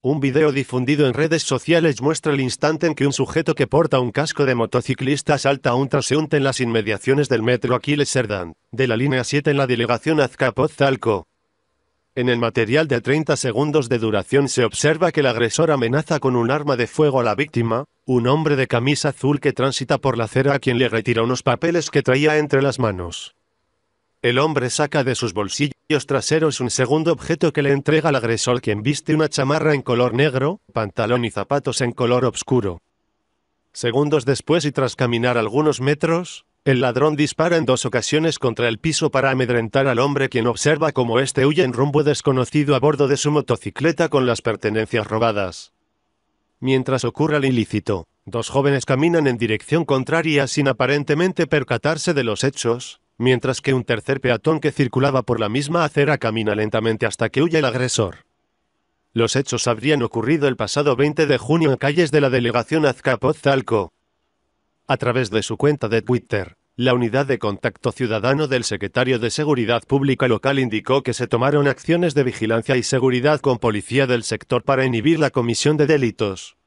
Un video difundido en redes sociales muestra el instante en que un sujeto que porta un casco de motociclista salta a un transeúnte en las inmediaciones del metro Aquiles Serdán, de la línea 7 en la delegación Azcapotzalco. En el material de 30 segundos de duración se observa que el agresor amenaza con un arma de fuego a la víctima, un hombre de camisa azul que transita por la acera a quien le retira unos papeles que traía entre las manos. El hombre saca de sus bolsillos traseros un segundo objeto que le entrega al agresor quien viste una chamarra en color negro, pantalón y zapatos en color oscuro. Segundos después y tras caminar algunos metros, el ladrón dispara en dos ocasiones contra el piso para amedrentar al hombre quien observa cómo éste huye en rumbo desconocido a bordo de su motocicleta con las pertenencias robadas. Mientras ocurre el ilícito, dos jóvenes caminan en dirección contraria sin aparentemente percatarse de los hechos, mientras que un tercer peatón que circulaba por la misma acera camina lentamente hasta que huye el agresor. Los hechos habrían ocurrido el pasado 20 de junio en calles de la delegación Azcapotzalco. A través de su cuenta de Twitter, la unidad de contacto ciudadano del secretario de Seguridad Pública local indicó que se tomaron acciones de vigilancia y seguridad con policía del sector para inhibir la comisión de delitos.